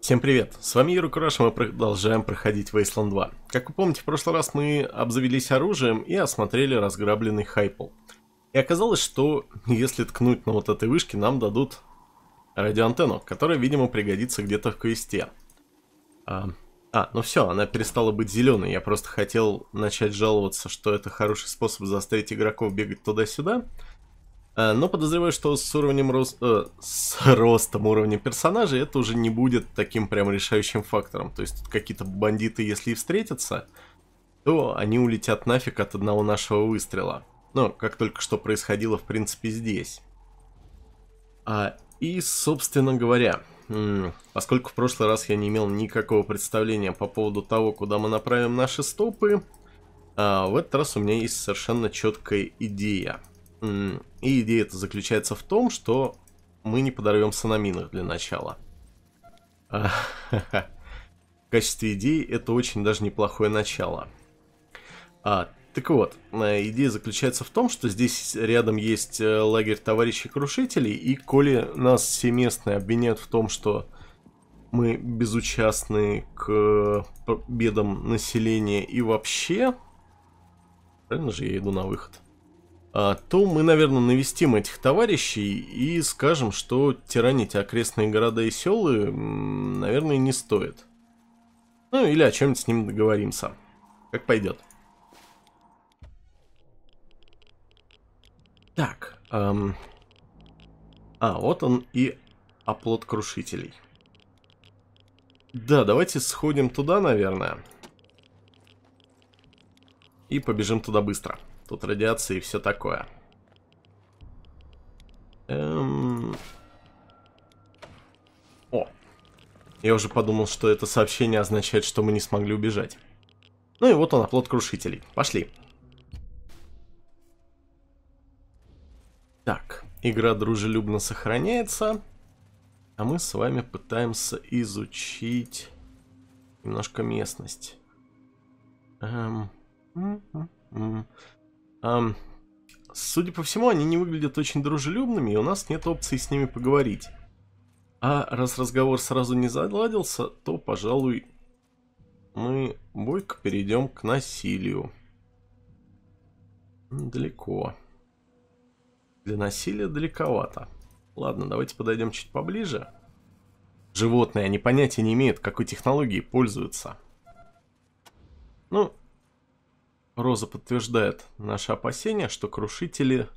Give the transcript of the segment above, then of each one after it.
Всем привет, с вами Юра Кураш, мы продолжаем проходить Wasteland 2. Как вы помните, в прошлый раз мы обзавелись оружием и осмотрели разграбленный хайпл. И оказалось, что если ткнуть на вот этой вышке, нам дадут радиоантенну, которая, видимо, пригодится где-то в квесте. А, а, ну все, она перестала быть зеленой, я просто хотел начать жаловаться, что это хороший способ заставить игроков бегать туда-сюда, Э, но подозреваю, что с уровнем рос... э, с ростом уровня персонажей это уже не будет таким прям решающим фактором. То есть какие-то бандиты, если и встретятся, то они улетят нафиг от одного нашего выстрела. Ну, как только что происходило, в принципе, здесь. А, и, собственно говоря, поскольку в прошлый раз я не имел никакого представления по поводу того, куда мы направим наши стопы, а в этот раз у меня есть совершенно четкая идея – и идея это заключается в том, что мы не подорвемся на минах для начала. В качестве идеи это очень даже неплохое начало. А, так вот, э, идея заключается в том, что здесь рядом есть э, лагерь товарищей крушителей, и коли нас все местные обвиняют в том, что мы безучастны к э, бедам населения и вообще... Правильно же я иду на выход? А, то мы, наверное, навестим этих товарищей и скажем, что тиранить окрестные города и селы, наверное, не стоит. Ну, или о чем-нибудь с ним договоримся. Как пойдет. Так. Эм... А, вот он и оплот крушителей. Да, давайте сходим туда, наверное. И побежим туда быстро. Тут радиация и все такое. Эм... О. Я уже подумал, что это сообщение означает, что мы не смогли убежать. Ну и вот он, оплот крушителей. Пошли. Так, игра дружелюбно сохраняется. А мы с вами пытаемся изучить немножко местность. Эм... Эм, судя по всему, они не выглядят очень дружелюбными, и у нас нет опции с ними поговорить. А раз разговор сразу не заладился, то, пожалуй, мы бойко перейдем к насилию. Далеко. Для насилия далековато. Ладно, давайте подойдем чуть поближе. Животные, они понятия не имеют, какой технологией пользуются. Ну, Роза подтверждает наши опасения, что крушители...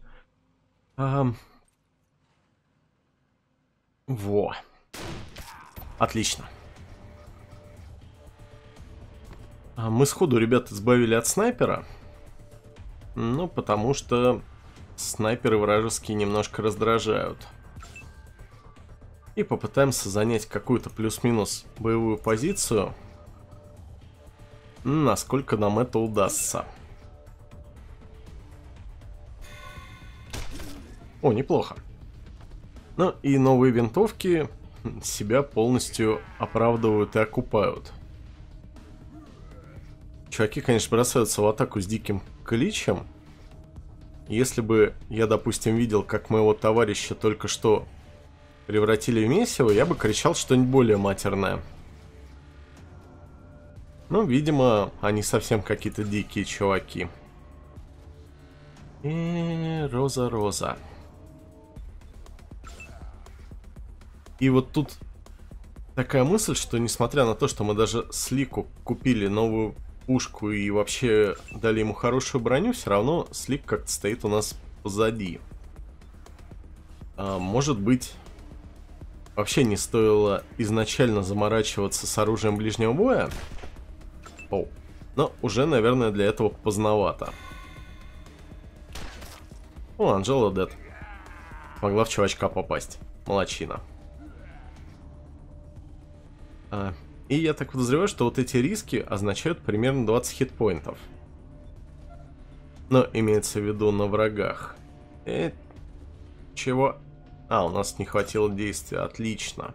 Эм... Во. Отлично. А мы сходу ребят избавили от снайпера. Ну, потому что снайперы вражеские немножко раздражают. И попытаемся занять какую-то плюс-минус боевую позицию. Насколько нам это удастся. О, неплохо. Ну и новые винтовки себя полностью оправдывают и окупают. Чуваки, конечно, бросаются в атаку с диким кличем. Если бы я, допустим, видел, как моего товарища только что превратили в месиво, я бы кричал что-нибудь более матерное. Ну, видимо, они совсем какие-то дикие чуваки. И роза-роза. И вот тут такая мысль, что несмотря на то, что мы даже Слику купили новую пушку и вообще дали ему хорошую броню, все равно Слик как-то стоит у нас позади. А, может быть, вообще не стоило изначально заморачиваться с оружием ближнего боя, пол. Но уже, наверное, для этого поздновато. О, Анжела дед. Могла в чувачка попасть. Молочина. А, и я так подозреваю, что вот эти риски означают примерно 20 хитпоинтов. Но имеется в виду на врагах. Э, чего? А, у нас не хватило действия, отлично.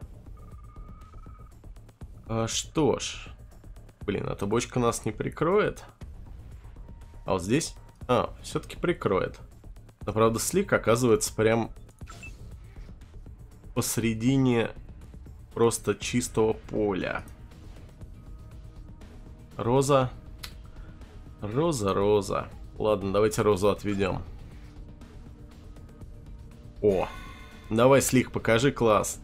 А, что ж, блин, эта бочка нас не прикроет. А вот здесь... А, все-таки прикроет. Но, правда, слик оказывается прям посредине просто чистого поля. Роза. Роза, роза. Ладно, давайте розу отведем. О, давай, Слик, покажи класс.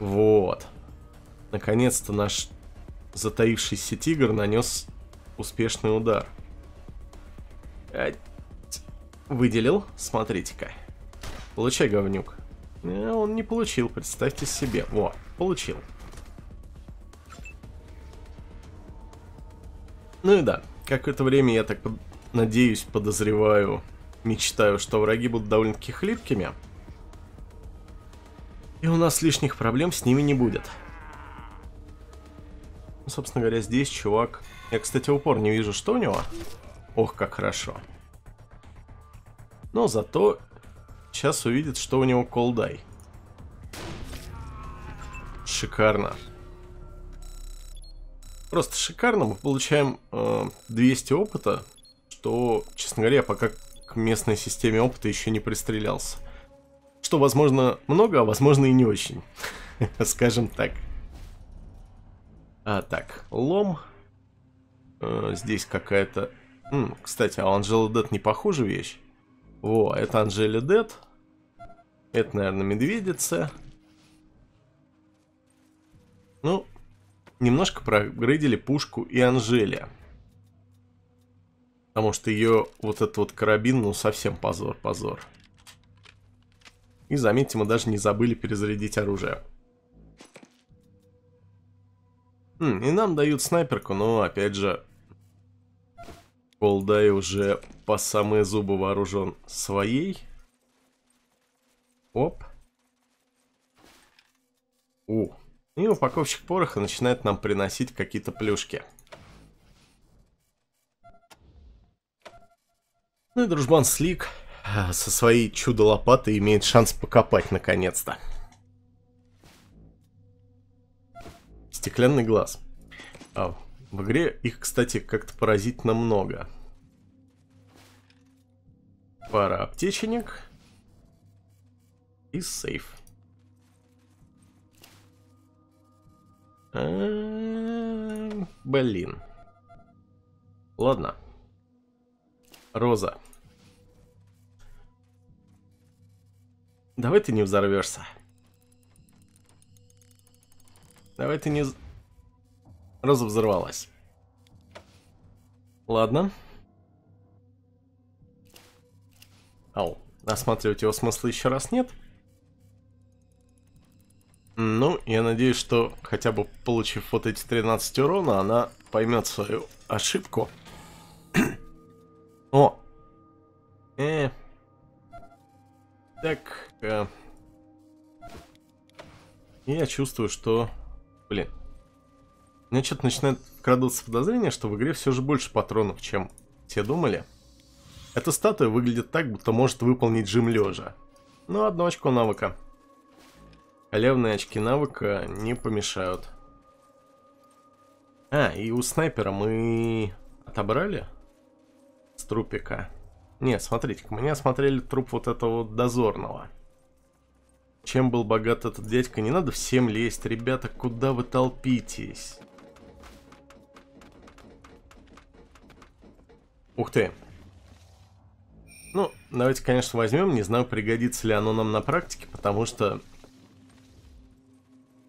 Вот. Наконец-то наш затаившийся тигр нанес успешный удар. Выделил, смотрите-ка. Получай, говнюк. Э, он не получил, представьте себе. Во, получил. Ну и да, какое это время я так под... надеюсь, подозреваю, мечтаю, что враги будут довольно-таки хлипкими. И у нас лишних проблем с ними не будет собственно говоря, здесь чувак... Я, кстати, упор не вижу, что у него. Ох, как хорошо. Но зато сейчас увидит, что у него колдай. Шикарно. Просто шикарно. Мы получаем э, 200 опыта, что, честно говоря, пока к местной системе опыта еще не пристрелялся. Что, возможно, много, а возможно и не очень. Скажем так. А, так, лом. Э, здесь какая-то... Кстати, а у Анжелы Дед не похожа вещь? Во, это Анжели Дед. Это, наверное, медведица. Ну, немножко прогрыдили пушку и Анжели. Потому что ее вот этот вот карабин, ну, совсем позор-позор. И заметьте, мы даже не забыли перезарядить оружие. Хм, и нам дают снайперку, но опять же... Колдай уже по самые зубы вооружен своей. Оп. У. И упаковщик пороха начинает нам приносить какие-то плюшки. Ну и дружбан Слик э, со своей чудо-лопатой имеет шанс покопать наконец-то. Стеклянный глаз. А, в игре их, кстати, как-то поразительно много. Пара аптеченек. И сейф. А -а -а, блин. Ладно. Роза. Давай ты не взорвешься. Давай ты не... Разовзорвалась. Ладно. Ау, осматривать его смысла еще раз нет. Ну, я надеюсь, что хотя бы получив вот эти 13 урона, она поймет свою ошибку. О! Э, э. Так. Э. Я чувствую, что Блин. У меня что-то начинает крадуться подозрение, что в игре все же больше патронов, чем все думали. Эта статуя выглядит так, будто может выполнить жим лежа. Но ну, одно очко навыка. Халявные очки навыка не помешают. А, и у снайпера мы отобрали с трупика. Нет, смотрите, мы не осмотрели труп вот этого дозорного. Чем был богат этот дядька, не надо всем лезть, ребята, куда вы толпитесь? Ух ты. Ну, давайте, конечно, возьмем. Не знаю, пригодится ли оно нам на практике, потому что...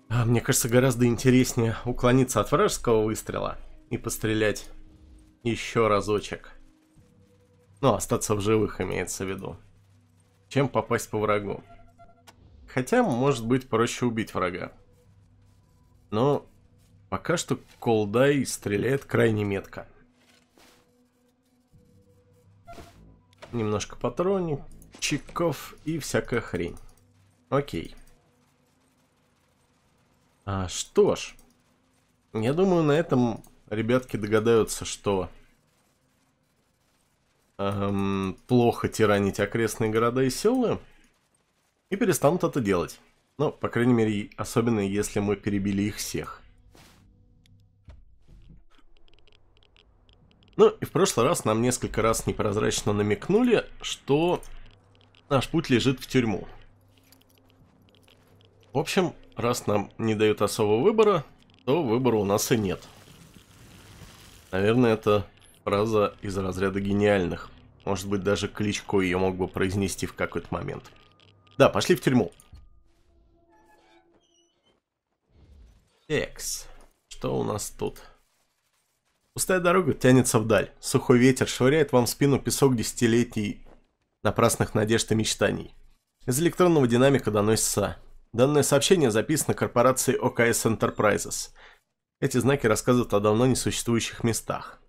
А, мне кажется, гораздо интереснее уклониться от вражеского выстрела и пострелять еще разочек. Ну, остаться в живых имеется в виду. Чем попасть по врагу. Хотя, может быть, проще убить врага. Но пока что Колдай стреляет крайне метко. Немножко патронник, чеков и всякая хрень. Окей. А, что ж, я думаю, на этом ребятки догадаются, что эм, плохо тиранить окрестные города и села. И перестанут это делать. Ну, по крайней мере, особенно если мы перебили их всех. Ну, и в прошлый раз нам несколько раз непрозрачно намекнули, что наш путь лежит в тюрьму. В общем, раз нам не дают особого выбора, то выбора у нас и нет. Наверное, это фраза из разряда гениальных. Может быть, даже кличку ее мог бы произнести в какой-то момент. Да, пошли в тюрьму. Экс. Что у нас тут? Пустая дорога тянется вдаль. Сухой ветер швыряет вам в спину песок десятилетий напрасных надежд и мечтаний. Из электронного динамика доносится. Данное сообщение записано корпорацией ОКС Enterprises. Эти знаки рассказывают о давно несуществующих местах.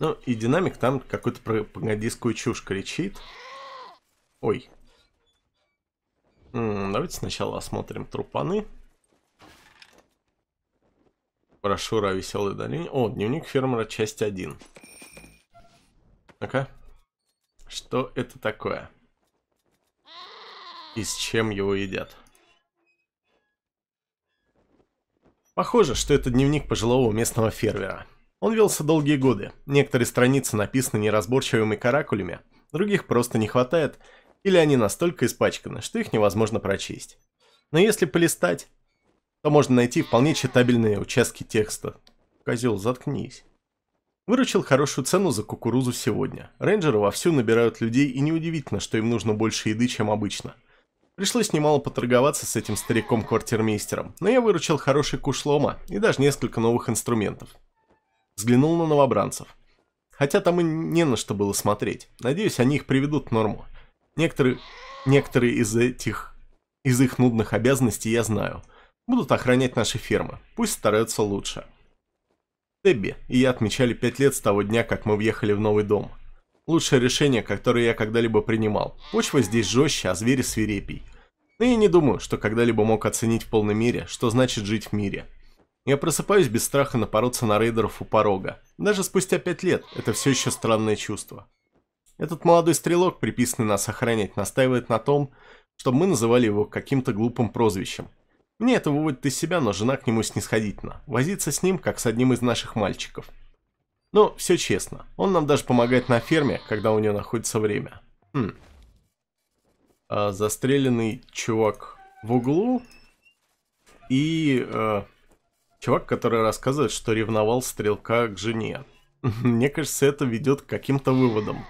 Ну и динамик там какую-то пропагандистскую чушь кричит. Ой, Давайте сначала осмотрим трупаны. Брошюра о веселой долине. О, дневник фермера, часть 1. Ну-ка. Что это такое? И с чем его едят? Похоже, что это дневник пожилого местного фермера. Он велся долгие годы. Некоторые страницы написаны неразборчивыми каракулями, других просто не хватает – или они настолько испачканы, что их невозможно прочесть. Но если полистать, то можно найти вполне читабельные участки текста. Козел, заткнись. Выручил хорошую цену за кукурузу сегодня. Рейнджеры вовсю набирают людей, и неудивительно, что им нужно больше еды, чем обычно. Пришлось немало поторговаться с этим стариком-квартирмейстером, но я выручил хороший куш лома и даже несколько новых инструментов. Взглянул на новобранцев. Хотя там и не на что было смотреть. Надеюсь, они их приведут в норму. Некоторые, некоторые из этих, из их нудных обязанностей я знаю. Будут охранять наши фермы, пусть стараются лучше. Дебби и я отмечали пять лет с того дня, как мы въехали в новый дом. Лучшее решение, которое я когда-либо принимал. Почва здесь жестче, а звери свирепей. Но я не думаю, что когда-либо мог оценить в полной мере, что значит жить в мире. Я просыпаюсь без страха напороться на рейдеров у порога. Даже спустя пять лет это все еще странное чувство. Этот молодой стрелок, приписанный нас охранять, настаивает на том, чтобы мы называли его каким-то глупым прозвищем. Мне это выводит из себя, но жена к нему снисходительна. Возиться с ним, как с одним из наших мальчиков. Но все честно. Он нам даже помогает на ферме, когда у нее находится время. Хм. А, застреленный чувак в углу. И э, чувак, который рассказывает, что ревновал стрелка к жене. Мне кажется, это ведет к каким-то выводам.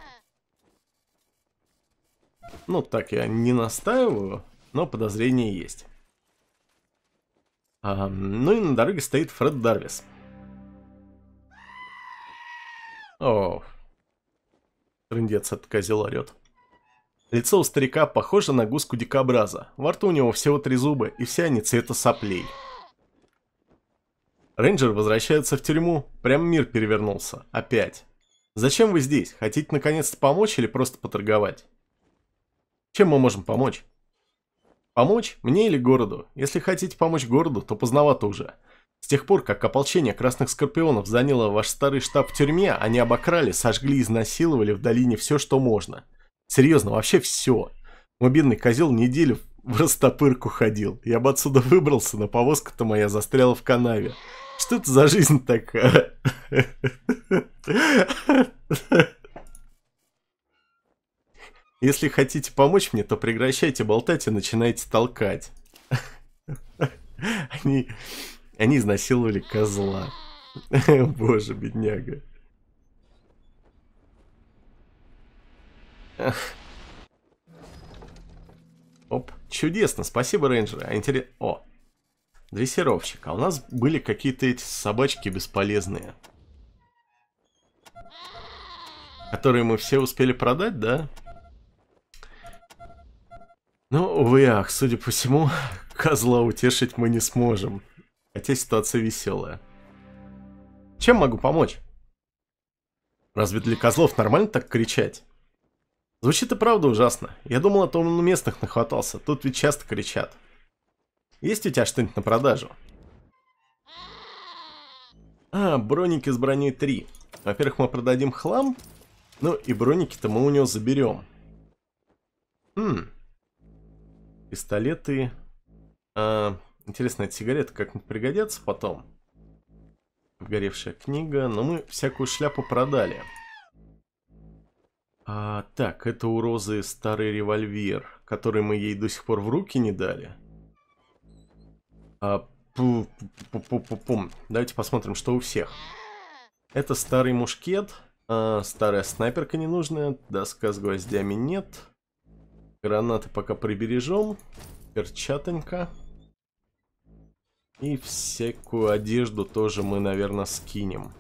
Ну, так я не настаиваю, но подозрение есть. А, ну и на дороге стоит Фред Дарвис. О, трындец этот козел орет. Лицо у старика похоже на гуску дикобраза. Во рту у него всего три зуба, и все они цвета соплей. Рейнджер возвращается в тюрьму. Прям мир перевернулся. Опять. Зачем вы здесь? Хотите наконец-то помочь или просто поторговать? Чем мы можем помочь? Помочь мне или городу? Если хотите помочь городу, то поздновато уже. С тех пор, как ополчение Красных Скорпионов заняло ваш старый штаб в тюрьме, они обокрали, сожгли, и изнасиловали в долине все, что можно. Серьезно, вообще все. Мой бедный козел неделю в растопырку ходил. Я бы отсюда выбрался, но повозка-то моя застряла в канаве. Что это за жизнь такая? Если хотите помочь мне, то прекращайте болтать и начинайте толкать. Они, они изнасиловали козла. Боже, бедняга. Оп, чудесно, спасибо, рейнджеры. А, интересно... О, дрессировщик. А у нас были какие-то эти собачки бесполезные. Которые мы все успели продать, да? Да. Ну увы, ах, судя по всему, козла утешить мы не сможем. Хотя ситуация веселая. Чем могу помочь? Разве для козлов нормально так кричать? Звучит и правда ужасно. Я думал, а то он местных нахватался. Тут ведь часто кричат. Есть у тебя что-нибудь на продажу? А, броники с броней 3. Во-первых, мы продадим хлам. Ну и броники-то мы у него заберем. Хм, пистолеты. А, интересно, эти сигареты как-нибудь пригодятся потом? Вгоревшая книга, но мы всякую шляпу продали. А, так, это у Розы старый револьвер, который мы ей до сих пор в руки не дали. А, пу -пу -пу -пу -пум. Давайте посмотрим, что у всех. Это старый мушкет, а, старая снайперка ненужная, доска с гвоздями нет. Гранаты пока прибережем. Перчатонька. И всякую одежду тоже мы, наверное, скинем.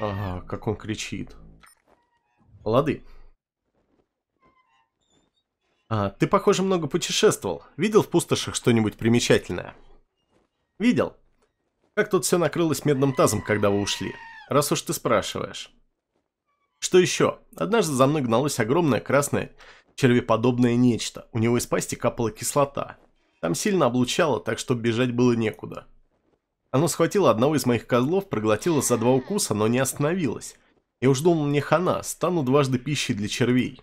Ага, как он кричит. Лады. А, ты, похоже, много путешествовал. Видел в пустошах что-нибудь примечательное? Видел. Как тут все накрылось медным тазом, когда вы ушли? Раз уж ты спрашиваешь. Что еще? Однажды за мной гналось огромное красное червеподобное нечто. У него из пасти капала кислота. Там сильно облучало, так что бежать было некуда. Оно схватило одного из моих козлов, проглотило за два укуса, но не остановилось. Я уж думал, мне хана, стану дважды пищей для червей.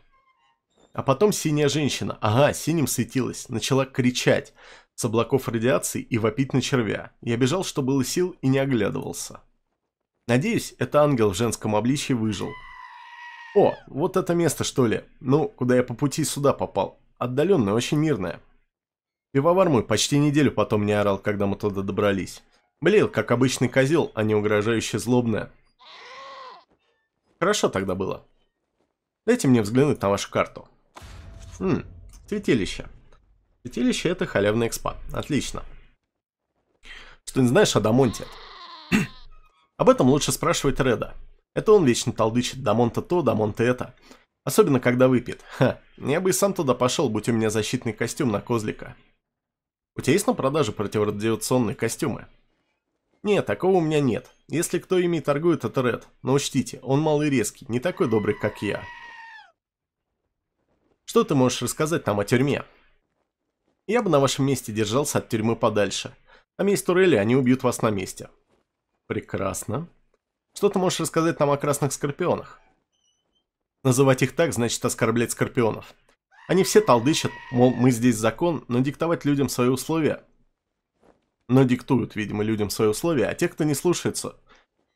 А потом синяя женщина, ага, синим светилась, начала кричать с облаков радиации и вопить на червя. Я бежал, что было сил, и не оглядывался. Надеюсь, это ангел в женском обличье выжил. О, вот это место, что ли. Ну, куда я по пути сюда попал. Отдаленное, очень мирное. Пивовар мой почти неделю потом не орал, когда мы туда добрались. Блеял, как обычный козел, а не угрожающе злобное. Хорошо тогда было. Дайте мне взглянуть на вашу карту. Хм, святилище. Святилище это халявный экспат. Отлично. Что не знаешь о Дамонте? Об этом лучше спрашивать Реда. Это он вечно толдычит до монта то, до то это. Особенно, когда выпьет. Ха, я бы и сам туда пошел, будь у меня защитный костюм на козлика. У тебя есть на продаже противорадиационные костюмы? Нет, такого у меня нет. Если кто ими торгует, это Ред. Но учтите, он малый резкий, не такой добрый, как я. Что ты можешь рассказать нам о тюрьме? Я бы на вашем месте держался от тюрьмы подальше. А есть турели, они убьют вас на месте. Прекрасно. Что ты можешь рассказать нам о красных скорпионах? Называть их так, значит оскорблять скорпионов. Они все толдычат, мол, мы здесь закон, но диктовать людям свои условия. Но диктуют, видимо, людям свои условия, а те, кто не слушается...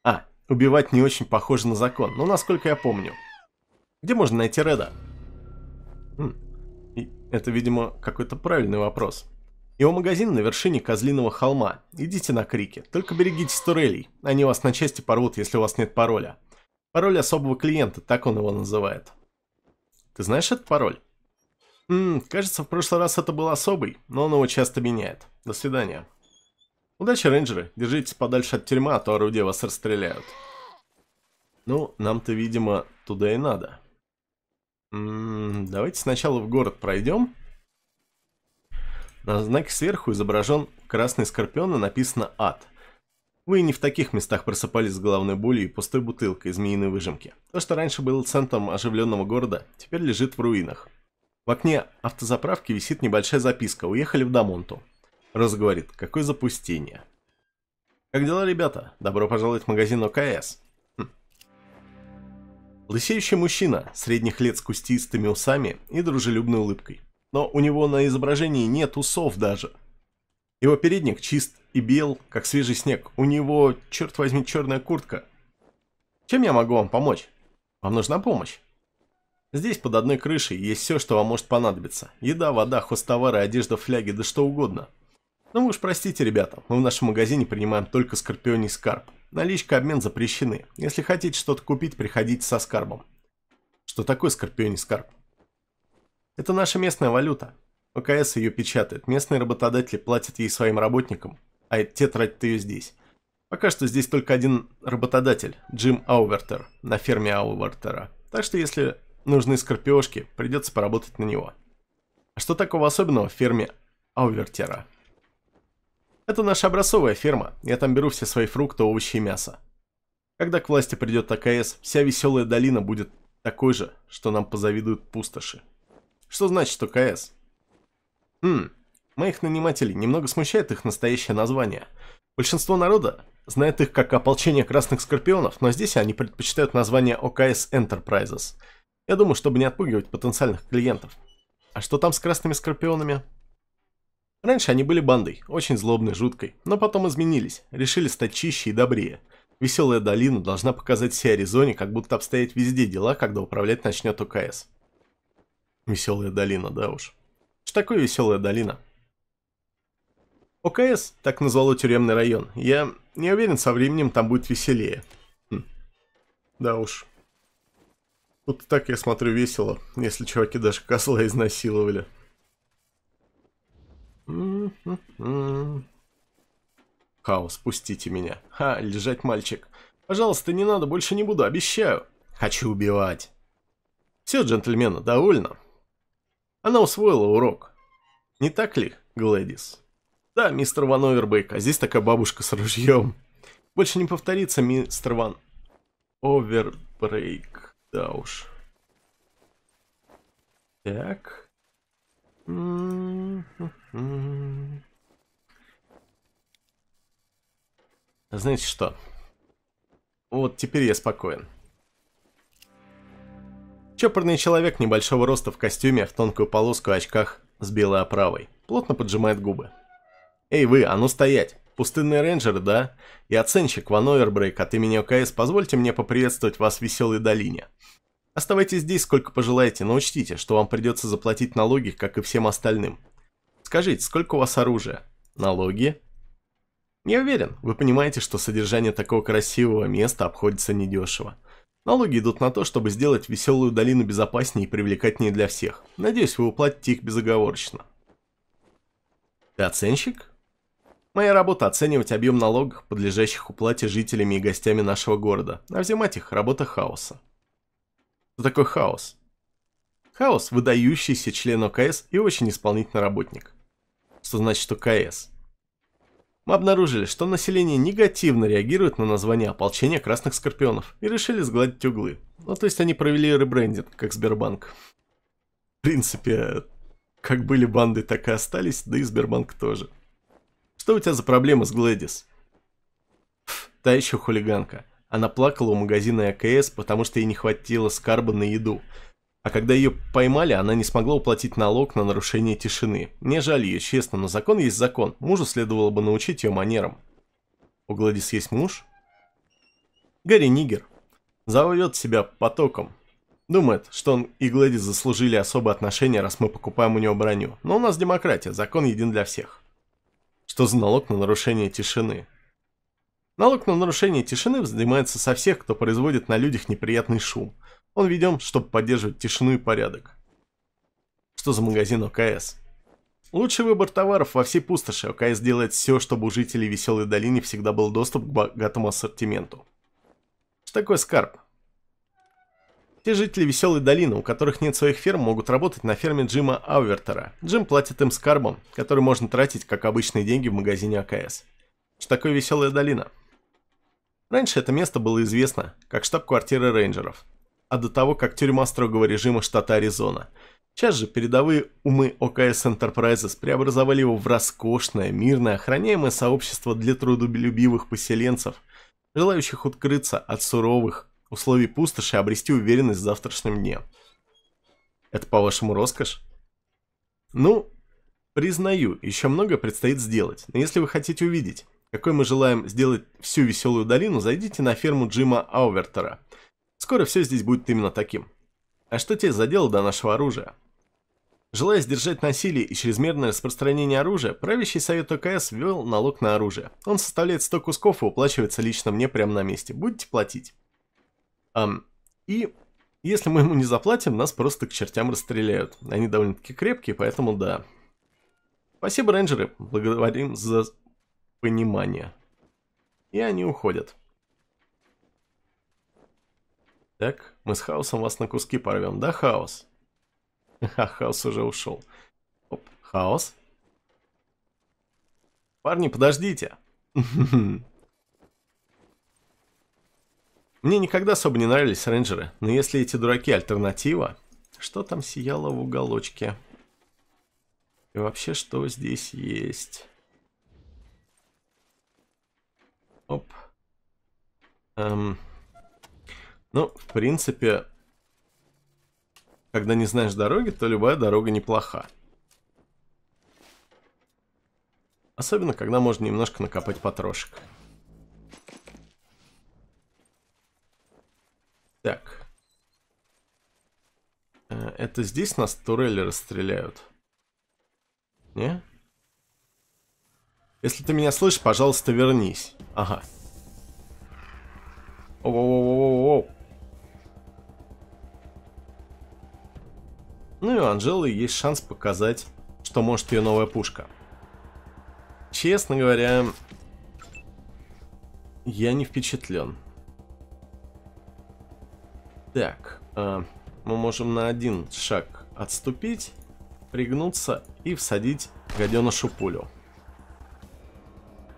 А, убивать не очень похоже на закон, но насколько я помню. Где можно найти Реда? Хм. И это, видимо, какой-то правильный вопрос. Его магазин на вершине Козлиного холма. Идите на крики, только берегитесь турелей, они вас на части порвут, если у вас нет пароля. Пароль особого клиента, так он его называет. Ты знаешь этот пароль? Ммм, кажется, в прошлый раз это был особый, но он его часто меняет. До свидания. Удачи, рейнджеры. Держитесь подальше от тюрьмы, а то орудия вас расстреляют. Ну, нам-то, видимо, туда и надо. Ммм, давайте сначала в город пройдем. На знаке сверху изображен красный скорпион и написано «Ад». Вы не в таких местах просыпались с головной болью и пустой бутылкой змеиной выжимки. То, что раньше было центром оживленного города, теперь лежит в руинах. В окне автозаправки висит небольшая записка «Уехали в Дамонту». Роза говорит «Какое запустение». «Как дела, ребята? Добро пожаловать в магазин ОКС». Хм. Лысеющий мужчина, средних лет с кустистыми усами и дружелюбной улыбкой но у него на изображении нет усов даже. Его передник чист и бел, как свежий снег. У него, черт возьми, черная куртка. Чем я могу вам помочь? Вам нужна помощь? Здесь под одной крышей есть все, что вам может понадобиться. Еда, вода, хостовары, одежда, фляги, да что угодно. Ну вы уж простите, ребята, мы в нашем магазине принимаем только скорпионий скарб. Наличка обмен запрещены. Если хотите что-то купить, приходите со скарбом. Что такое скорпионий скарб? Это наша местная валюта. ОКС ее печатает, местные работодатели платят ей своим работникам, а те тратят ее здесь. Пока что здесь только один работодатель, Джим Аувертер, на ферме Аувертера. Так что если нужны скорпиошки, придется поработать на него. А что такого особенного в ферме Аувертера? Это наша образцовая ферма, я там беру все свои фрукты, овощи и мясо. Когда к власти придет АКС, вся веселая долина будет такой же, что нам позавидуют пустоши. Что значит ОКС? Хм, моих нанимателей немного смущает их настоящее название. Большинство народа знает их как ополчение красных скорпионов, но здесь они предпочитают название ОКС Enterprises. Я думаю, чтобы не отпугивать потенциальных клиентов. А что там с красными скорпионами? Раньше они были бандой, очень злобной, жуткой, но потом изменились, решили стать чище и добрее. Веселая долина должна показать всей Аризоне, как будут обстоять везде дела, когда управлять начнет ОКС. Веселая долина, да уж. Что такое веселая долина? ОКС так назвало тюремный район. Я не уверен, со временем там будет веселее. Хм. Да уж. Тут так, я смотрю, весело, если чуваки даже косла изнасиловали. М-м-м. Хаос, пустите меня. Ха, лежать мальчик. Пожалуйста, не надо, больше не буду, обещаю. Хочу убивать. Все, джентльмены, довольно. Она усвоила урок. Не так ли, Глэдис? Да, мистер Ван Овербейк, а здесь такая бабушка с ружьем. Больше не повторится, мистер Ван. Овербрейк, да уж. Так. Знаете что? Вот теперь я спокоен. Чопорный человек небольшого роста в костюме, в тонкую полоску очках с белой оправой. Плотно поджимает губы. «Эй вы, а ну стоять! Пустынный рейнджер, да? И оценщик Ван Овербрейк от имени ОКС, позвольте мне поприветствовать вас в Веселой долине. Оставайтесь здесь сколько пожелаете, но учтите, что вам придется заплатить налоги, как и всем остальным. Скажите, сколько у вас оружия? Налоги? Не уверен, вы понимаете, что содержание такого красивого места обходится недешево. Налоги идут на то, чтобы сделать веселую долину безопаснее и привлекательнее для всех. Надеюсь, вы уплатите их безоговорочно. Ты оценщик? Моя работа – оценивать объем налогов, подлежащих уплате жителями и гостями нашего города, а взимать их – работа хаоса. Что такое хаос? Хаос – выдающийся член ОКС и очень исполнительный работник. Что значит ОКС? Мы обнаружили, что население негативно реагирует на название ополчения красных скорпионов и решили сгладить углы. Ну, то есть они провели ребрендинг, как Сбербанк. В принципе, как были банды, так и остались, да и Сбербанк тоже. Что у тебя за проблемы с Глэдис? Ф, та еще хулиганка. Она плакала у магазина АКС, потому что ей не хватило скарба на еду – а когда ее поймали, она не смогла уплатить налог на нарушение тишины. Не жаль ее, честно, но закон есть закон. Мужу следовало бы научить ее манерам. У Гладис есть муж? Гарри Нигер. Завоет себя потоком. Думает, что он и Гладис заслужили особое отношение, раз мы покупаем у него броню. Но у нас демократия, закон един для всех. Что за налог на нарушение тишины? Налог на нарушение тишины взимается со всех, кто производит на людях неприятный шум – он ведем, чтобы поддерживать тишину и порядок. Что за магазин ОКС? Лучший выбор товаров во всей пустоши. ОКС делает все, чтобы у жителей Веселой долины всегда был доступ к богатому ассортименту. Что такое скарб? Те жители Веселой долины, у которых нет своих ферм, могут работать на ферме Джима Аувертера. Джим платит им скарбом, который можно тратить как обычные деньги в магазине АКС. Что такое Веселая долина? Раньше это место было известно как штаб-квартира рейнджеров – а до того, как тюрьма строгого режима штата Аризона. Сейчас же передовые умы ОКС Enterprises преобразовали его в роскошное, мирное, охраняемое сообщество для трудолюбивых поселенцев, желающих открыться от суровых условий пустоши и обрести уверенность в завтрашнем дне. Это, по-вашему, роскошь? Ну, признаю, еще много предстоит сделать, но если вы хотите увидеть, какой мы желаем сделать всю веселую долину, зайдите на ферму Джима Аувертера – Скоро все здесь будет именно таким. А что тебе за дело до нашего оружия? Желая сдержать насилие и чрезмерное распространение оружия, правящий совет ОКС ввел налог на оружие. Он составляет 100 кусков и уплачивается лично мне прямо на месте. Будете платить. Эм, и если мы ему не заплатим, нас просто к чертям расстреляют. Они довольно-таки крепкие, поэтому да. Спасибо, рейнджеры. Благодарим за понимание. И они уходят. Так, мы с Хаосом вас на куски порвем, да, Хаос? Ха, Хаос уже ушел. Оп, Хаос? Парни, подождите. Мне никогда особо не нравились рейнджеры, но если эти дураки альтернатива... Что там сияло в уголочке? И вообще, что здесь есть? Оп. Эм... Ну, в принципе, когда не знаешь дороги, то любая дорога неплоха. Особенно, когда можно немножко накопать потрошек. Так. Э, это здесь нас турели расстреляют? Не? Если ты меня слышишь, пожалуйста, вернись. Ага. Оу-оу-оу-оу-оу. Ну и у Анжелы есть шанс показать, что может ее новая пушка. Честно говоря, я не впечатлен. Так, э, мы можем на один шаг отступить, пригнуться и всадить гаденышу пулю.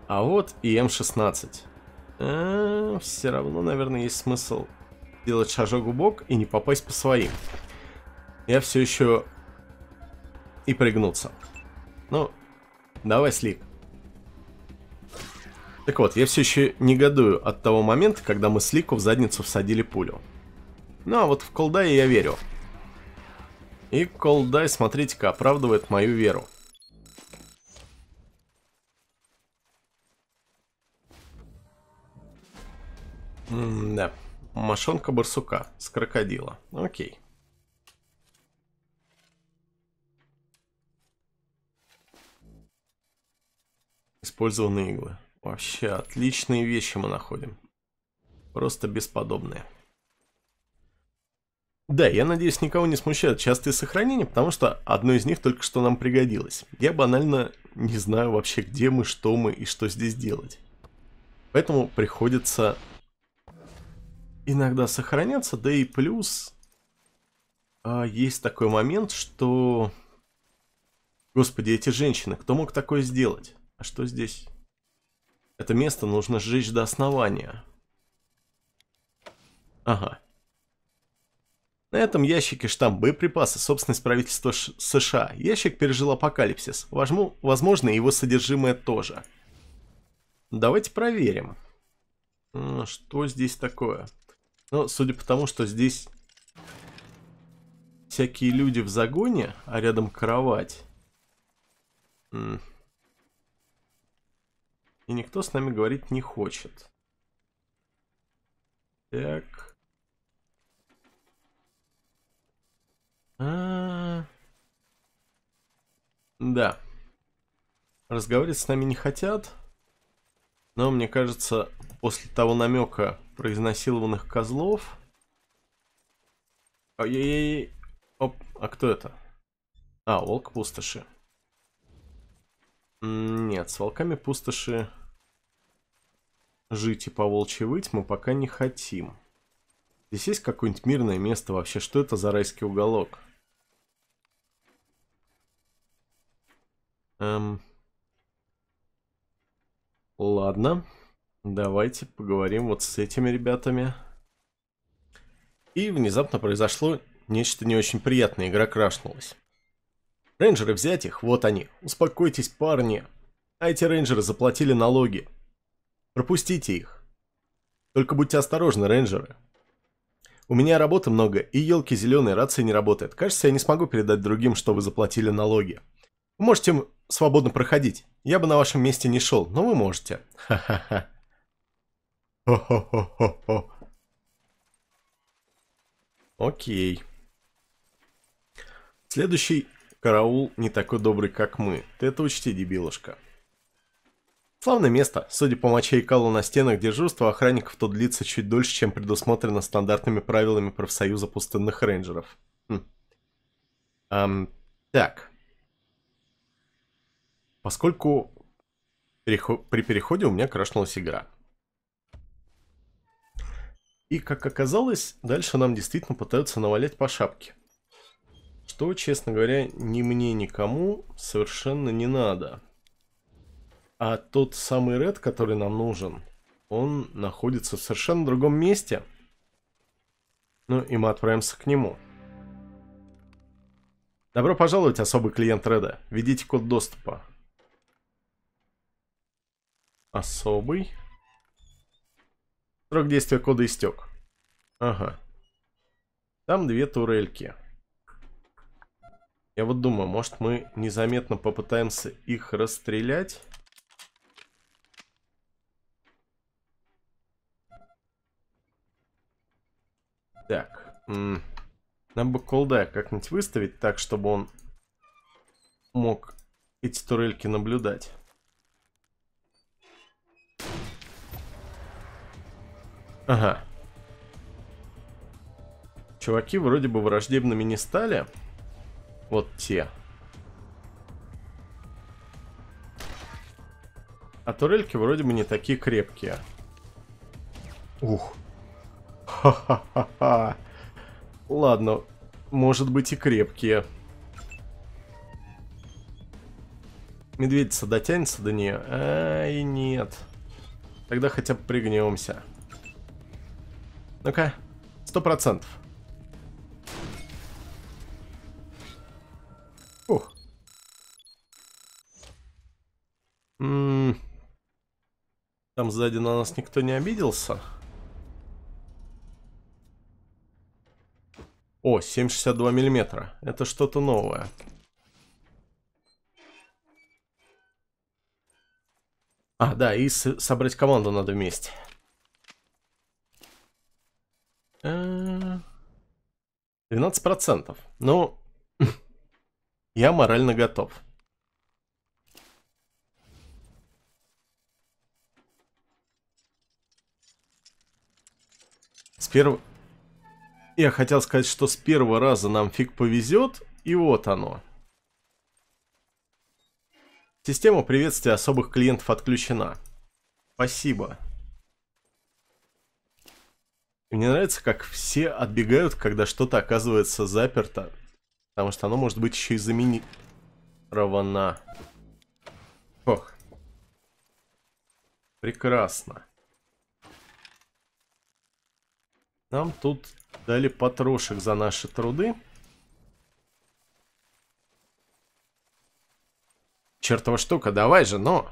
А вот и М16. Э, все равно, наверное, есть смысл делать шажок в бок и не попасть по своим. Я все еще... И пригнуться. Ну, давай, Слик. Так вот, я все еще негодую от того момента, когда мы Слику в задницу всадили пулю. Ну, а вот в колдае я верю. И колдай, смотрите-ка, оправдывает мою веру. М да, мошонка барсука с крокодила. Окей. Использованные иглы. Вообще, отличные вещи мы находим. Просто бесподобные. Да, я надеюсь, никого не смущают частые сохранения, потому что одно из них только что нам пригодилось. Я банально не знаю вообще, где мы, что мы и что здесь делать. Поэтому приходится иногда сохраняться, да и плюс э, есть такой момент, что... Господи, эти женщины, кто мог такое сделать? А что здесь? Это место нужно сжечь до основания. Ага. На этом ящике штамп боеприпасы, собственность правительства Ш США. Ящик пережил апокалипсис. Возьму, возможно, его содержимое тоже. Давайте проверим. Что здесь такое? Ну, судя по тому, что здесь всякие люди в загоне, а рядом кровать. И никто с нами говорить не хочет. Так. А -а -а. Да. Разговаривать с нами не хотят. Но мне кажется, после того намека про изнасилованных козлов... Ой-ой-ой. Оп, а кто это? А, волк пустоши. Нет, с волками пустоши жить и по выть мы пока не хотим. Здесь есть какое-нибудь мирное место вообще? Что это за райский уголок? Эм... Ладно. Давайте поговорим вот с этими ребятами. И внезапно произошло нечто не очень приятное. Игра крашнулась. Рейнджеры взять их, вот они. Успокойтесь, парни. А эти рейнджеры заплатили налоги. Пропустите их. Только будьте осторожны, рейнджеры. У меня работы много, и елки зеленые, рация не работает. Кажется, я не смогу передать другим, что вы заплатили налоги. Вы можете свободно проходить. Я бы на вашем месте не шел, но вы можете. ха ха ха Окей. Следующий караул не такой добрый, как мы. Ты это учти, дебилушка. Славное место. Судя по моче и калу на стенах, дежурство охранников тут длится чуть дольше, чем предусмотрено стандартными правилами профсоюза пустынных рейнджеров. Хм. Эм, так. Поскольку при переходе у меня крашнулась игра. И, как оказалось, дальше нам действительно пытаются навалять по шапке. Что, честно говоря, ни мне, никому совершенно не надо. А тот самый ред, который нам нужен, он находится в совершенно другом месте. Ну и мы отправимся к нему. Добро пожаловать, особый клиент Реда. Введите код доступа. Особый. Срок действия кода истек. Ага. Там две турельки. Я вот думаю, может мы незаметно попытаемся их расстрелять? Так. Нам бы колда как-нибудь выставить так, чтобы он мог эти турельки наблюдать. Ага. Чуваки вроде бы враждебными не стали. Вот те. А турельки вроде бы не такие крепкие. Ух. Ха-ха-ха-ха. Ладно, может быть и крепкие. Медведица дотянется до нее? Ай, нет. Тогда хотя бы пригнемся. Ну-ка, сто процентов. Ух. М м-м. Там сзади на нас никто не обиделся? О, 7,62 миллиметра. Это что-то новое. А, да, и собрать команду надо вместе. Э, двенадцать процентов. Ну, я морально готов. С первого... Я хотел сказать, что с первого раза нам фиг повезет, и вот оно. Система приветствия особых клиентов отключена. Спасибо. Мне нравится, как все отбегают, когда что-то оказывается заперто. Потому что оно может быть еще и заминировано. Ох. Прекрасно. Нам тут Дали потрошек за наши труды. Чертова штука, давай же, но...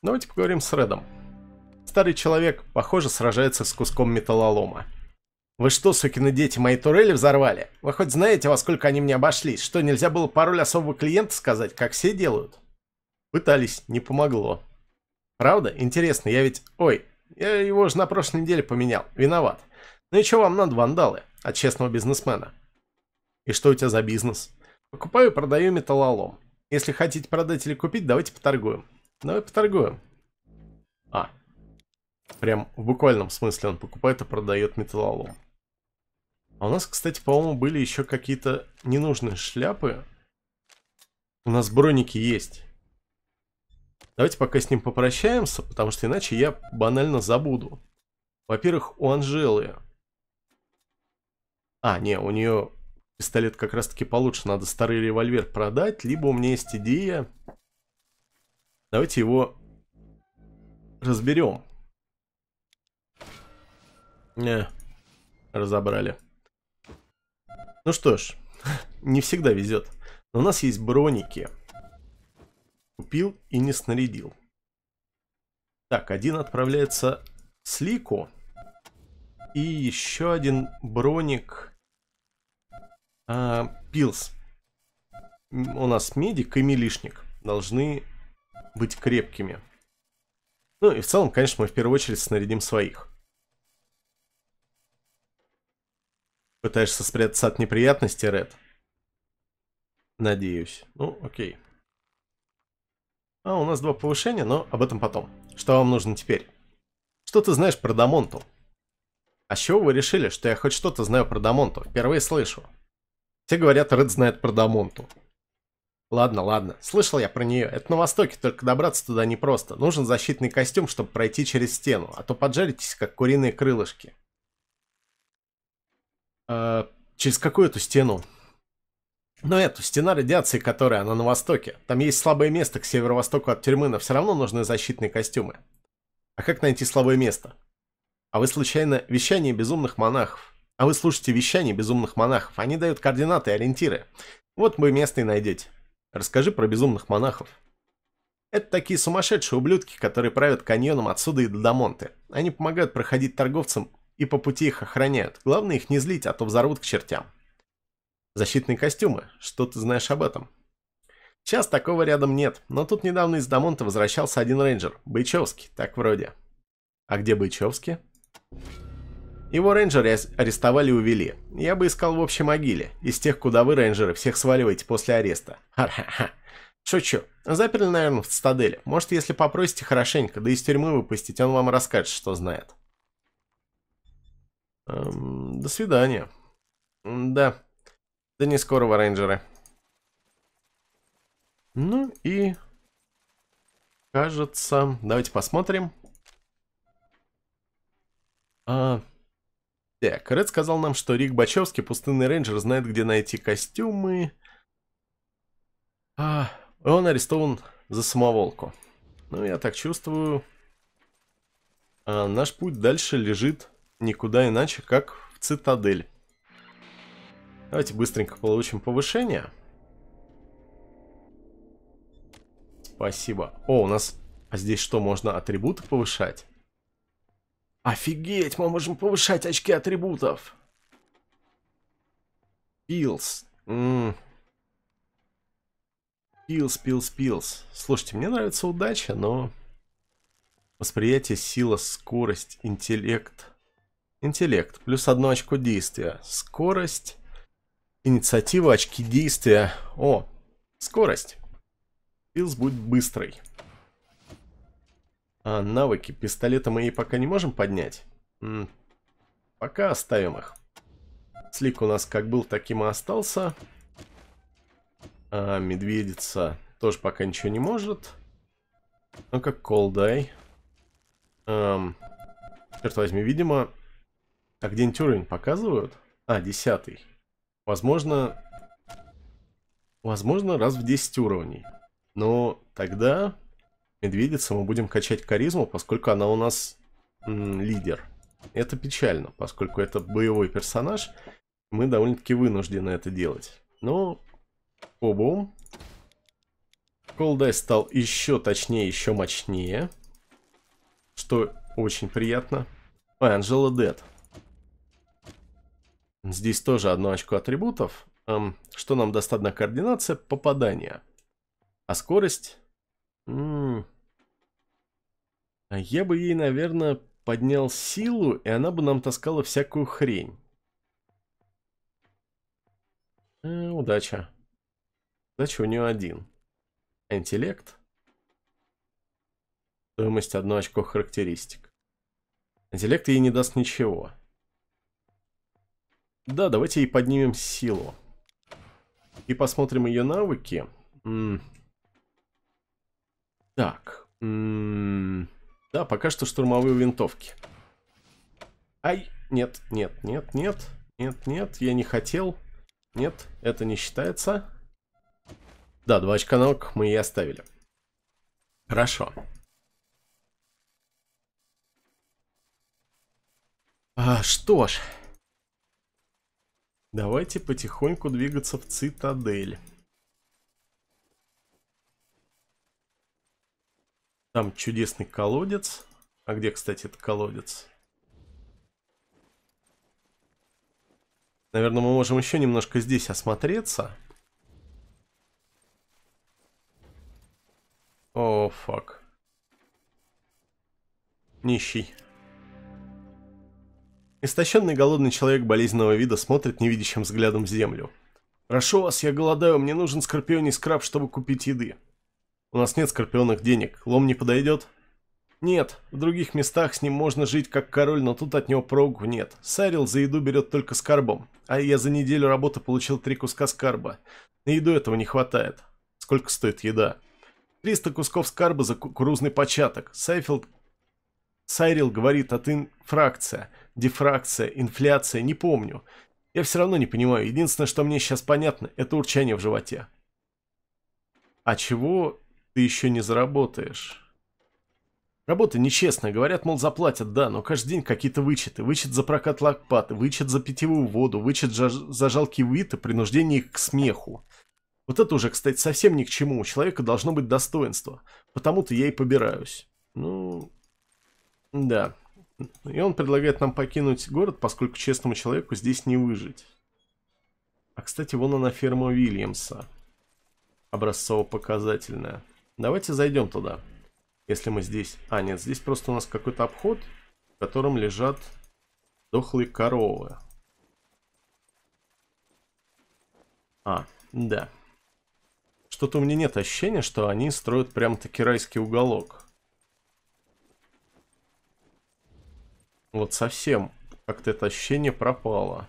Давайте поговорим с Редом. Старый человек, похоже, сражается с куском металлолома. «Вы что, сукины дети, мои турели взорвали? Вы хоть знаете, во сколько они мне обошлись? Что, нельзя было пароль особого клиента сказать, как все делают?» Пытались, не помогло. «Правда? Интересно, я ведь... Ой, я его же на прошлой неделе поменял. Виноват. Ну и что вам надо, вандалы, от честного бизнесмена? И что у тебя за бизнес? Покупаю и продаю металлолом. Если хотите продать или купить, давайте поторгуем. Давай поторгуем. А. Прям в буквальном смысле он покупает и продает металлолом. А у нас, кстати, по-моему, были еще какие-то ненужные шляпы. У нас броники есть. Давайте пока с ним попрощаемся, потому что иначе я банально забуду. Во-первых, у Анжелы... А, не, у нее пистолет как раз-таки получше. Надо старый револьвер продать, либо у меня есть идея. Давайте его разберем. Не, э, разобрали. Ну что ж, не всегда везет. Но у нас есть броники. Купил и не снарядил. Так, один отправляется с лику, И еще один броник а, Пилс. У нас медик и милишник должны быть крепкими. Ну и в целом, конечно, мы в первую очередь снарядим своих. Пытаешься спрятаться от неприятности, Ред? Надеюсь. Ну, окей. А у нас два повышения, но об этом потом. Что вам нужно теперь? Что ты знаешь про Дамонту? А с чего вы решили, что я хоть что-то знаю про Дамонту? Впервые слышу. Все говорят, Ред знает про Дамонту. Ладно, ладно. Слышал я про нее. Это на востоке, только добраться туда непросто. Нужен защитный костюм, чтобы пройти через стену, а то поджаритесь, как куриные крылышки. Э, через какую эту стену? Но ну, эту, стена радиации, которая, она на востоке. Там есть слабое место к северо-востоку от тюрьмы, но все равно нужны защитные костюмы. А как найти слабое место? А вы случайно вещание безумных монахов? А вы слушаете вещание безумных монахов. Они дают координаты и ориентиры. Вот мы место и найдете. Расскажи про безумных монахов. Это такие сумасшедшие ублюдки, которые правят каньоном отсюда и до Дамонты. Они помогают проходить торговцам и по пути их охраняют. Главное их не злить, а то взорвут к чертям. Защитные костюмы. Что ты знаешь об этом? Сейчас такого рядом нет, но тут недавно из Дамонта возвращался один рейнджер. Бычевский, так вроде. А где Бычевский? Его рейнджеры арестовали и увели. Я бы искал в общей могиле. Из тех, куда вы, рейнджеры, всех сваливаете после ареста. Ха-ха-ха. Шучу. Заперли, наверное, в стаделе. Может, если попросите хорошенько, да из тюрьмы выпустить, он вам расскажет, что знает. Эм, до свидания. М да. До нескорого рейнджеры. Ну и... Кажется... Давайте посмотрим. А... Так, Ред сказал нам, что Рик Бачевский, пустынный рейнджер, знает, где найти костюмы. А... Он арестован за самоволку. Ну, я так чувствую. А наш путь дальше лежит никуда иначе, как в цитадель. Давайте быстренько получим повышение. Спасибо. О, у нас... А здесь что, можно атрибуты повышать? Офигеть, мы можем повышать очки атрибутов. Пилс. Пилс, пилс, пилс. Слушайте, мне нравится удача, но... Восприятие, сила, скорость, интеллект. Интеллект. Плюс одно очко действия. Скорость. Инициатива, очки действия. О, скорость. Пилс будет быстрый. А навыки пистолета мы ей пока не можем поднять? М -м пока оставим их. Слик у нас как был, таким и остался. А медведица тоже пока ничего не может. Ну как колдай. Эм, черт возьми, видимо... А где-нибудь уровень показывают? А, десятый. Возможно... Возможно, раз в 10 уровней. Но тогда медведица мы будем качать каризму, поскольку она у нас лидер. Это печально, поскольку это боевой персонаж. Мы довольно-таки вынуждены это делать. Но... Обум. Колдай стал еще точнее, еще мощнее. Что очень приятно. Анжела Дед. Здесь тоже одно очко атрибутов. Эм, что нам даст одна координация? Попадание. А скорость? М -м а -м. Я бы ей, наверное, поднял силу, и она бы нам таскала всякую хрень. Э, удача. Удача у нее один. Интеллект. Стоимость одно очко характеристик. Интеллект ей не даст ничего. Да, давайте и поднимем силу. И посмотрим ее навыки. М так. М да, пока что штурмовые винтовки. Ай, нет, нет, нет, нет, нет, нет, я не хотел. Нет, это не считается. Да, два очка ног мы и оставили. Хорошо. А, что ж... Давайте потихоньку двигаться в цитадель. Там чудесный колодец. А где, кстати, этот колодец? Наверное, мы можем еще немножко здесь осмотреться. О, oh, фак. Нищий. Истощенный голодный человек болезненного вида смотрит невидящим взглядом в землю. «Прошу вас, я голодаю, мне нужен скорпионий скраб, чтобы купить еды». «У нас нет скорпионных денег, лом не подойдет?» «Нет, в других местах с ним можно жить как король, но тут от него прогу нет. Сарил за еду берет только скарбом, а я за неделю работы получил три куска скарба. На еду этого не хватает. Сколько стоит еда?» 300 кусков скарба за кукурузный початок. Сайфилд... Сайрил говорит, а ты фракция дифракция, инфляция, не помню. Я все равно не понимаю. Единственное, что мне сейчас понятно, это урчание в животе. А чего ты еще не заработаешь? Работа нечестная. Говорят, мол, заплатят, да, но каждый день какие-то вычеты. Вычет за прокат лопаты, вычет за питьевую воду, вычет за, за жалкий вид и принуждение их к смеху. Вот это уже, кстати, совсем ни к чему. У человека должно быть достоинство. Потому-то я и побираюсь. Ну... Да, и он предлагает нам покинуть город, поскольку честному человеку здесь не выжить. А, кстати, вон она ферма Вильямса. Образцово-показательная. Давайте зайдем туда. Если мы здесь... А, нет, здесь просто у нас какой-то обход, в котором лежат дохлые коровы. А, да. Что-то у меня нет ощущения, что они строят прям-таки райский уголок. Вот совсем как-то это ощущение пропало.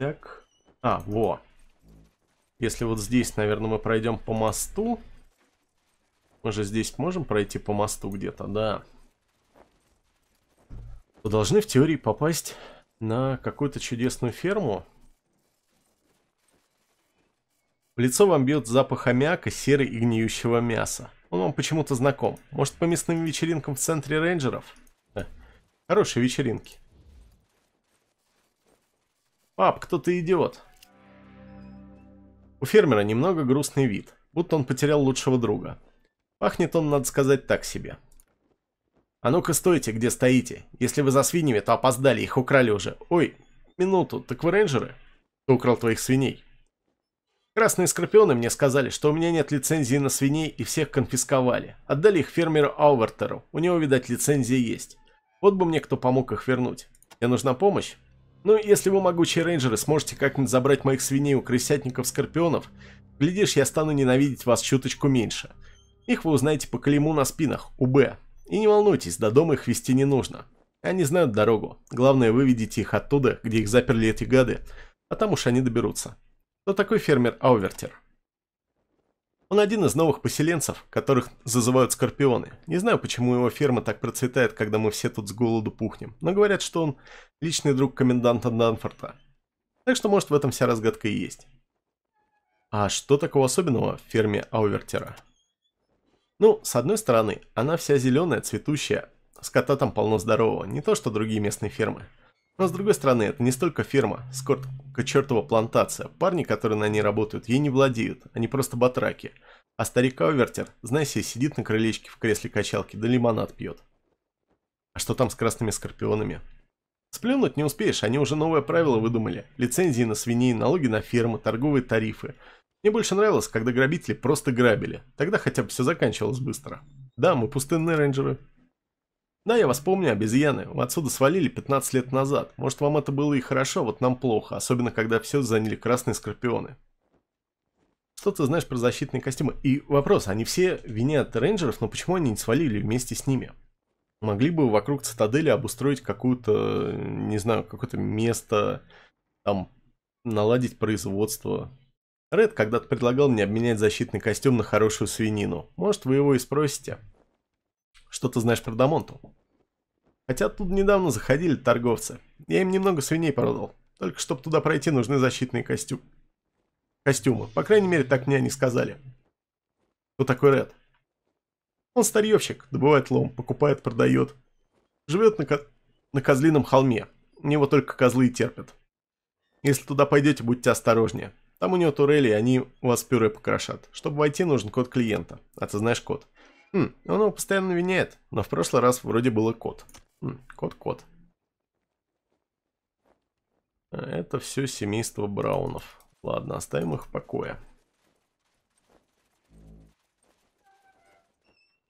Так. А, во. Если вот здесь, наверное, мы пройдем по мосту. Мы же здесь можем пройти по мосту где-то, да. То должны в теории попасть на какую-то чудесную ферму. В лицо вам бьет запах аммиака, серы и гниющего мяса. Он вам почему-то знаком. Может, по мясным вечеринкам в центре рейнджеров? Хорошие вечеринки. Пап, кто ты идиот? У фермера немного грустный вид, будто он потерял лучшего друга. Пахнет он, надо сказать, так себе. А ну-ка стойте, где стоите. Если вы за свиньями, то опоздали, их украли уже. Ой, минуту, так вы рейнджеры? Кто украл твоих свиней? Красные скорпионы мне сказали, что у меня нет лицензии на свиней и всех конфисковали. Отдали их фермеру Аувертеру, у него, видать, лицензия есть. Вот бы мне кто помог их вернуть. Мне нужна помощь? Ну, если вы, могучие рейнджеры, сможете как-нибудь забрать моих свиней у крысятников-скорпионов, глядишь, я стану ненавидеть вас чуточку меньше. Их вы узнаете по клейму на спинах, у Б. И не волнуйтесь, до дома их вести не нужно. Они знают дорогу. Главное, выведите их оттуда, где их заперли эти гады, а там уж они доберутся. Кто такой фермер Аувертер? Он один из новых поселенцев, которых зазывают скорпионы. Не знаю, почему его ферма так процветает, когда мы все тут с голоду пухнем, но говорят, что он личный друг коменданта Данфорта. Так что, может, в этом вся разгадка и есть. А что такого особенного в ферме Аувертера? Ну, с одной стороны, она вся зеленая, цветущая, скота там полно здорового, не то что другие местные фермы. Но с другой стороны, это не столько фирма, сколько чертова плантация. Парни, которые на ней работают, ей не владеют, они просто батраки. А старик Овертер, знай сидит на крылечке в кресле качалки, да лимонад пьет. А что там с красными скорпионами? Сплюнуть не успеешь, они уже новое правило выдумали. Лицензии на свиней, налоги на фермы, торговые тарифы. Мне больше нравилось, когда грабители просто грабили. Тогда хотя бы все заканчивалось быстро. Да, мы пустынные рейнджеры, да, я вас помню, обезьяны. Вы отсюда свалили 15 лет назад. Может, вам это было и хорошо, вот нам плохо. Особенно, когда все заняли красные скорпионы. Что ты знаешь про защитные костюмы? И вопрос, они все винят рейнджеров, но почему они не свалили вместе с ними? Могли бы вокруг цитадели обустроить какую-то, не знаю, какое-то место, там, наладить производство. Ред когда-то предлагал мне обменять защитный костюм на хорошую свинину. Может, вы его и спросите. Что ты знаешь про Дамонту? Хотя тут недавно заходили торговцы. Я им немного свиней продал. Только чтобы туда пройти, нужны защитные костюм... костюмы. По крайней мере, так мне они сказали. Кто такой Ред? Он старьевщик, добывает лом, покупает, продает. Живет на, ко... на козлином холме. У него только козлы и терпят. Если туда пойдете, будьте осторожнее. Там у него турели, и они вас пюре покрошат. Чтобы войти, нужен код клиента. А ты знаешь код. Хм, он его постоянно виняет, но в прошлый раз вроде было кот. Хм, кот-кот. А это все семейство Браунов. Ладно, оставим их в покое.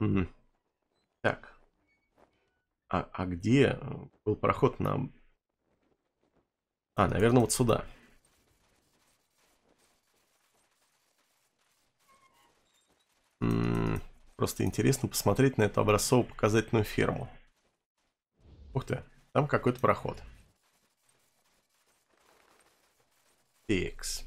Угу. Так. А, а где э, был проход на... А, наверное, вот сюда. М Просто интересно посмотреть на эту образцово-показательную ферму. Ух ты, там какой-то проход. Текс.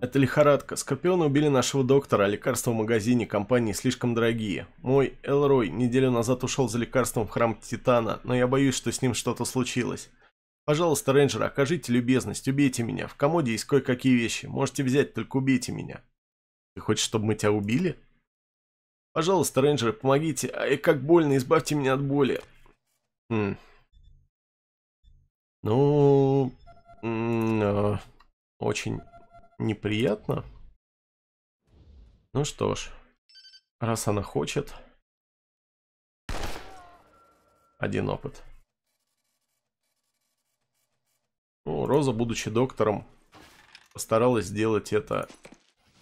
Это лихорадка. Скорпионы убили нашего доктора, а лекарства в магазине компании слишком дорогие. Мой Элрой неделю назад ушел за лекарством в храм Титана, но я боюсь, что с ним что-то случилось. Пожалуйста, рейнджер, окажите любезность, убейте меня. В комоде есть кое-какие вещи. Можете взять, только убейте меня. Ты хочешь, чтобы мы тебя убили? Пожалуйста, рейнджеры, помогите. Ай, как больно, избавьте меня от боли. Хм. Ну, э, очень неприятно. Ну что ж, раз она хочет, один опыт. Роза, будучи доктором, постаралась сделать это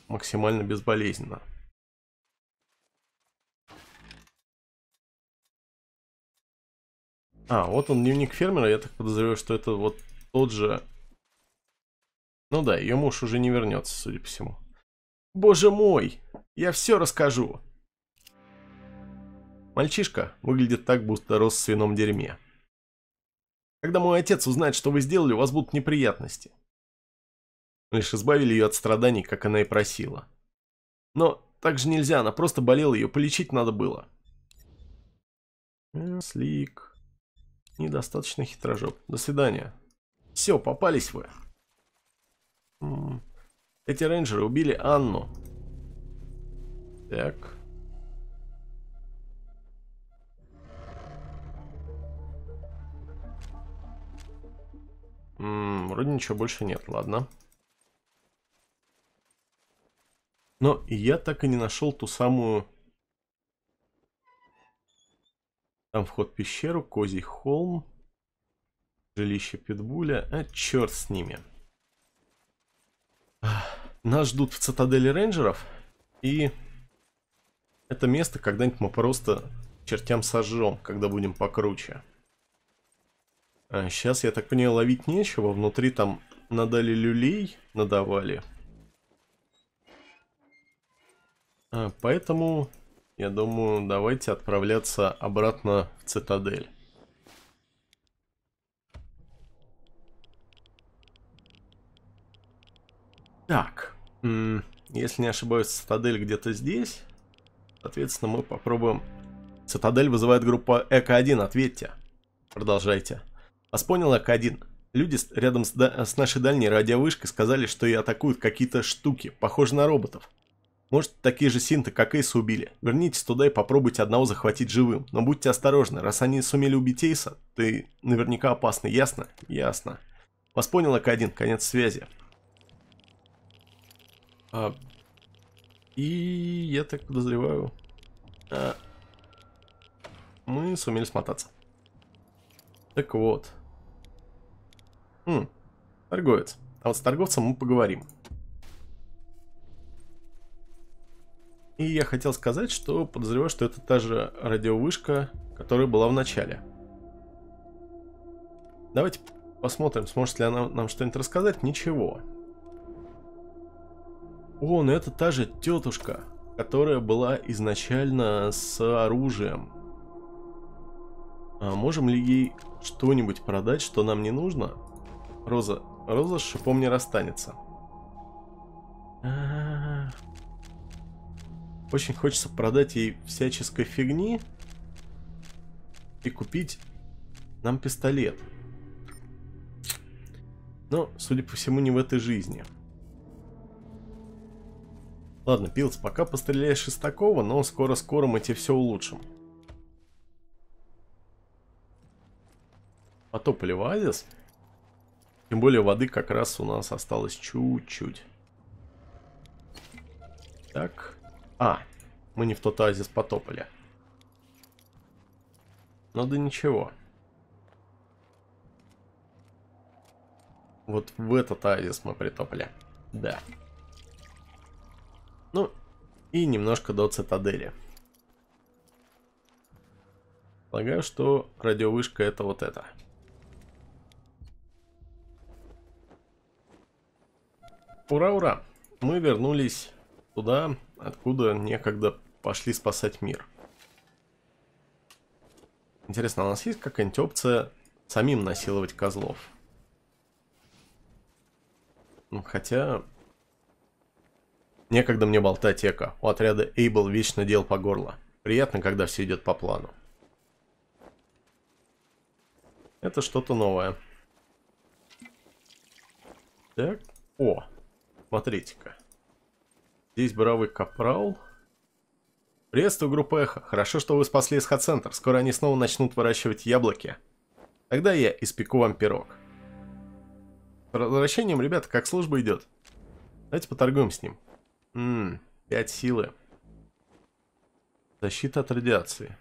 максимально безболезненно. А, вот он, дневник фермера. Я так подозреваю, что это вот тот же... Ну да, ее муж уже не вернется, судя по всему. Боже мой! Я все расскажу! Мальчишка выглядит так, будто рос в свином дерьме. Когда мой отец узнает, что вы сделали, у вас будут неприятности. Лишь избавили ее от страданий, как она и просила. Но так же нельзя, она просто болела, ее полечить надо было. Э, слик. Недостаточно хитрожоп. До свидания. Все, попались вы. Эти рейнджеры убили Анну. Так. М -м, вроде ничего больше нет, ладно. Но я так и не нашел ту самую... Там вход в пещеру, козий холм, жилище Питбуля. А черт с ними. Нас ждут в цитадели рейнджеров. И это место когда-нибудь мы просто чертям сожжем, когда будем покруче. А, сейчас, я так понимаю, ловить нечего. Внутри там надали люлей, надавали. А, поэтому, я думаю, давайте отправляться обратно в цитадель. Так, если не ошибаюсь, цитадель где-то здесь. Соответственно, мы попробуем... Цитадель вызывает группа Эко-1, ответьте. Продолжайте. Вспомнил а Акадин. Люди рядом с, да с нашей дальней радиовышкой сказали, что и атакуют какие-то штуки, похожие на роботов. Может, такие же синты, как Эйса, убили. Вернитесь туда и попробуйте одного захватить живым. Но будьте осторожны, раз они сумели убить Эйса, ты наверняка опасный, ясно? Ясно. Вас понял, Акадин, конец связи. А... И я так подозреваю... А... Мы сумели смотаться. Так вот... Хм, торговец. А вот с торговцем мы поговорим. И я хотел сказать, что подозреваю, что это та же радиовышка, которая была в начале. Давайте посмотрим, сможет ли она нам что-нибудь рассказать. Ничего. О, ну это та же тетушка, которая была изначально с оружием. А можем ли ей что-нибудь продать, что нам не нужно? Роза. Роза с шипом не расстанется. Очень хочется продать ей всяческой фигни и купить нам пистолет. Но, судя по всему, не в этой жизни. Ладно, Пилс, пока постреляешь из такого, но скоро-скоро мы тебе все улучшим. А Потопали в Азис. Тем более воды как раз у нас осталось чуть-чуть. Так. А, мы не в тот оазис потопали. Ну да ничего. Вот в этот оазис мы притопали. Да. Ну, и немножко до цитадели. Полагаю, что радиовышка это вот это. Ура, ура! Мы вернулись туда, откуда некогда пошли спасать мир. Интересно, а у нас есть какая-нибудь опция самим насиловать козлов? Ну, хотя... Некогда мне болтать эко. У отряда Эйбл вечно дел по горло. Приятно, когда все идет по плану. Это что-то новое. Так, о, Смотрите-ка. Здесь буровой капрал. Приветствую, группа Эхо. Хорошо, что вы спасли эсхоцентр. Скоро они снова начнут выращивать яблоки. Тогда я испеку вам пирог. С возвращением, ребята, как служба идет? Давайте поторгуем с ним. Ммм, 5 силы. Защита от радиации.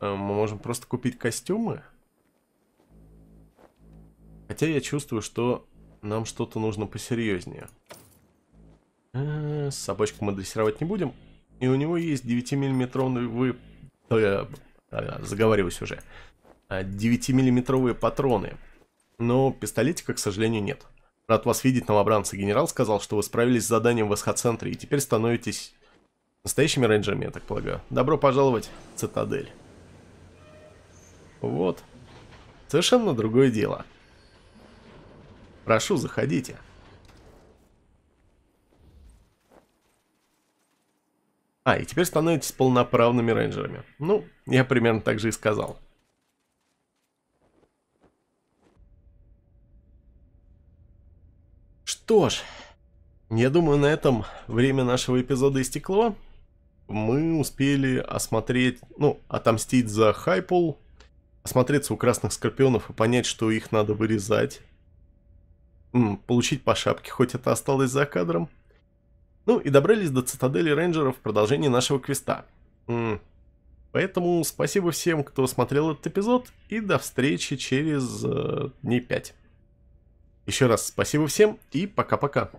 Э, мы можем просто купить костюмы? Хотя я чувствую, что нам что-то нужно посерьезнее. Э, собачку мы дрессировать не будем. И у него есть 9-миллиметровый... Вы... Э, э, заговариваюсь уже. 9-миллиметровые э, патроны. Но пистолетика, к сожалению, нет. Рад вас видеть, новобранцы. Генерал сказал, что вы справились с заданием в СХ-центре и теперь становитесь настоящими рейнджерами, я так полагаю. Добро пожаловать в Цитадель. Вот. Совершенно другое дело. Прошу, заходите. А, и теперь становитесь полноправными рейнджерами. Ну, я примерно так же и сказал. Что ж, я думаю, на этом время нашего эпизода истекло. Мы успели осмотреть, ну, отомстить за Хайпул, осмотреться у красных скорпионов и понять, что их надо вырезать получить по шапке, хоть это осталось за кадром. Ну и добрались до цитадели рейнджеров в продолжении нашего квеста. Поэтому спасибо всем, кто смотрел этот эпизод, и до встречи через э, дней 5. Еще раз спасибо всем и пока-пока.